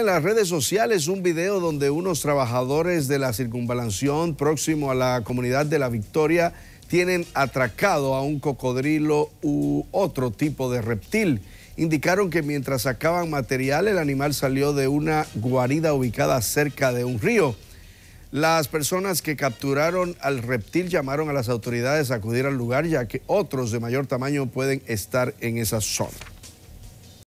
En las redes sociales un video donde unos trabajadores de la circunvalación próximo a la comunidad de La Victoria tienen atracado a un cocodrilo u otro tipo de reptil. Indicaron que mientras sacaban material el animal salió de una guarida ubicada cerca de un río. Las personas que capturaron al reptil llamaron a las autoridades a acudir al lugar ya que otros de mayor tamaño pueden estar en esa zona.